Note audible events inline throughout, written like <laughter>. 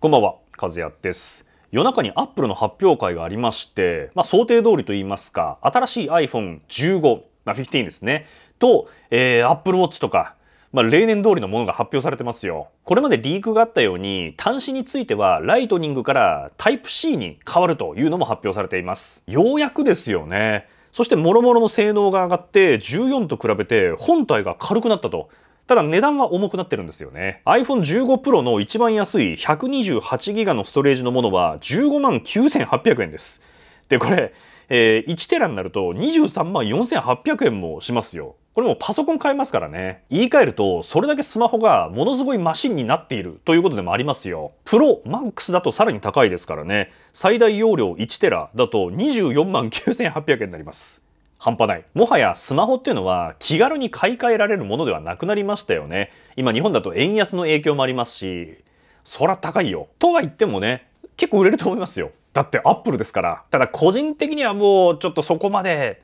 こんばんは、和也です。夜中にアップルの発表会がありまして、まあ、想定通りといいますか、新しい iPhone15、まあ、15ですね、と、えー、Apple Watch とか、まあ、例年通りのものが発表されてますよ。これまでリークがあったように、端子についてはライトニングから Type-C に変わるというのも発表されています。ようやくですよね。そしてもろもろの性能が上がって14と比べて本体が軽くなったと。ただ値段は重くなってるんですよね。iPhone15 Pro の一番安い 128GB のストレージのものは15万9800円です。で、これ、えー、1テラになると23万4800円もしますよ。これもパソコン買えますからね。言い換えると、それだけスマホがものすごいマシンになっているということでもありますよ。プロ、マックスだとさらに高いですからね。最大容量1テラだと24万9800円になります。半端ない。もはやスマホっていうのは気軽に買い替えられるものではなくなりましたよね。今日本だと円安の影響もありますし、そら高いよ。とは言ってもね、結構売れると思いますよ。だってアップルですから。ただ個人的にはもうちょっとそこまで、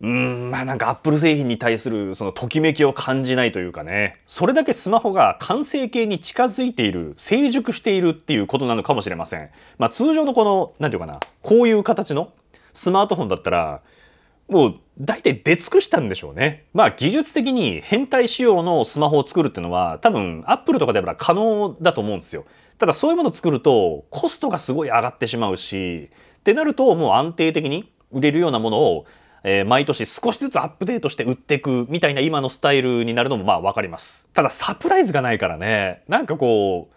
うーん、まあなんかアップル製品に対するそのときめきを感じないというかね。それだけスマホが完成形に近づいている、成熟しているっていうことなのかもしれません。まあ通常のこの、何て言うかな、こういう形のスマートフォンだったら、もう大体出尽くしたんでしょうね。まあ技術的に変態仕様のスマホを作るっていうのは多分アップルとかでは可能だと思うんですよ。ただそういうものを作るとコストがすごい上がってしまうしってなるともう安定的に売れるようなものを、えー、毎年少しずつアップデートして売っていくみたいな今のスタイルになるのもまあ分かります。ただサプライズがないからねなんかこ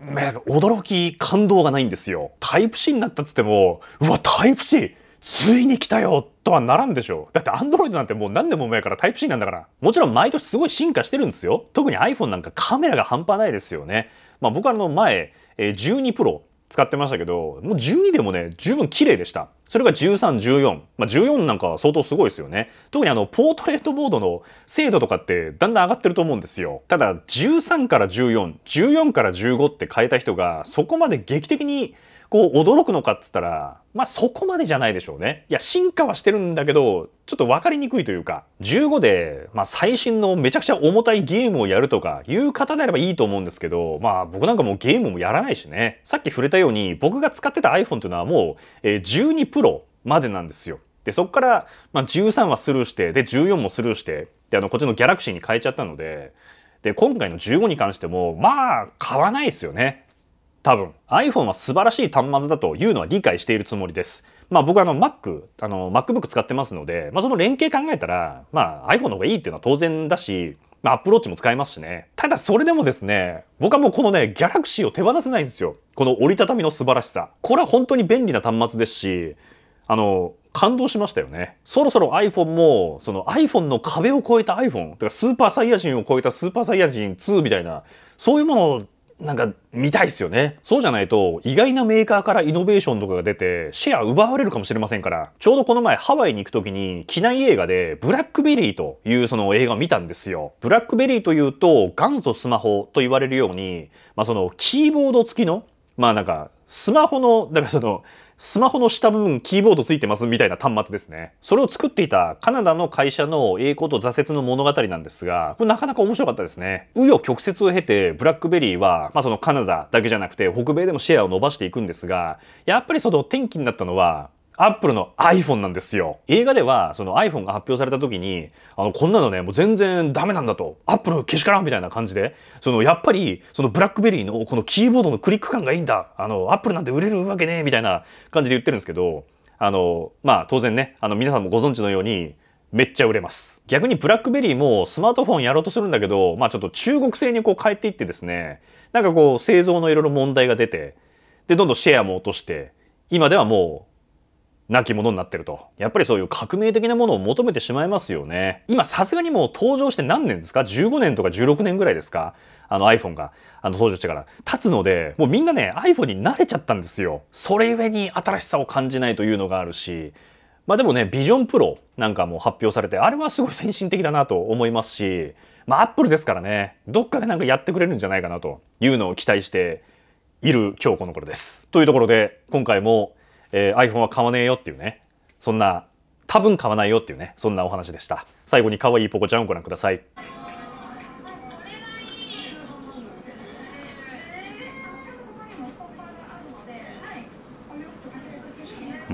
う驚き感動がないんですよ。タイプ C になったっつってもうわタイプ C! ついに来たよとはならんでしょう。だってアンドロイドなんてもう何年も前からタイプ c なんだから。もちろん毎年すごい進化してるんですよ。特に iPhone なんかカメラが半端ないですよね。まあ僕はあの前、12 Pro 使ってましたけど、もう12でもね、十分綺麗でした。それが13、14。まあ、14なんか相当すごいですよね。特にあの、ポートレートモードの精度とかってだんだん上がってると思うんですよ。ただ、13から14、14から15って変えた人が、そこまで劇的にこう驚くのかっつったらまあそこまでじゃないでしょうね。いや進化はしてるんだけどちょっと分かりにくいというか15で、まあ、最新のめちゃくちゃ重たいゲームをやるとかいう方であればいいと思うんですけどまあ僕なんかもうゲームもやらないしねさっき触れたように僕が使ってた iPhone というのはもう、えー、12 Pro までなんですよ。でそこから、まあ、13はスルーしてで14もスルーしてであのこっちのギャラクシーに変えちゃったのでで今回の15に関してもまあ買わないですよね。多分 iPhone は素晴らしい端末だというのは理解しているつもりです。まあ、僕あの Mac、あの MacBook 使ってますので、まあ、その連携考えたら、まあ、iPhone の方がいいっていうのは当然だし、まあ、Apple Watch も使えますしね。ただそれでもですね、僕はもうこのね、Galaxy を手放せないんですよ。この折りたたみの素晴らしさ。これは本当に便利な端末ですし、あの、感動しましたよね。そろそろ iPhone も、その iPhone の壁を越えた iPhone、とかスーパーサイヤ人を超えたスーパーサイヤ人2みたいな、そういうものなんか見たいっすよね。そうじゃないと意外なメーカーからイノベーションとかが出てシェア奪われるかもしれませんから、ちょうどこの前ハワイに行く時に機内映画でブラックベリーというその映画を見たんですよ。ブラックベリーというと元祖スマホと言われるように、まあそのキーボード付きのまあなんかスマホのだからそのスマホの下部分キーボードついてますみたいな端末ですねそれを作っていたカナダの会社の栄光と挫折の物語なんですがこれなかなか面白かったですね紆余曲折を経てブラックベリーは、まあ、そのカナダだけじゃなくて北米でもシェアを伸ばしていくんですがやっぱりその転機になったのはアップルの iPhone なんですよ。映画ではその iPhone が発表された時に、あのこんなのね、もう全然ダメなんだと、アップルけしからんみたいな感じで、そのやっぱりそのブラックベリーのこのキーボードのクリック感がいいんだ、あのアップルなんて売れるわけねみたいな感じで言ってるんですけど、あのまあ当然ね、あの皆さんもご存知のようにめっちゃ売れます。逆にブラックベリーもスマートフォンやろうとするんだけど、まあちょっと中国製にこう変えていってですね、なんかこう製造のいろいろ問題が出て、でどんどんシェアも落として、今ではもうなきものになってると。やっぱりそういう革命的なものを求めてしまいますよね。今さすがにもう登場して何年ですか ?15 年とか16年ぐらいですかあの iPhone があの登場してから経つので、もうみんなね iPhone に慣れちゃったんですよ。それゆえに新しさを感じないというのがあるし、まあでもね、ビジョンプロなんかも発表されて、あれはすごい先進的だなと思いますし、まあアップルですからね、どっかでなんかやってくれるんじゃないかなというのを期待している今日この頃です。というところで、今回もえー、iPhone は買わねえよっていうねそんな多分買わないよっていうねそんなお話でした最後に可愛いポコちゃんをご覧くださいん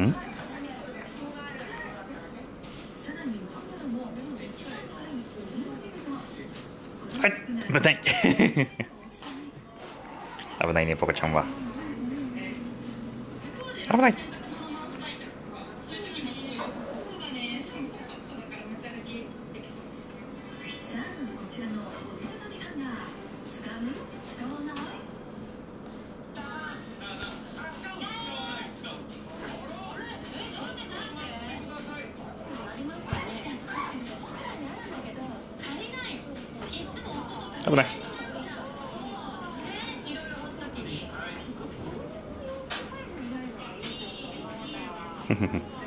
はい危ない <laughs> 危ないねポコちゃんは危ない危ないフフフ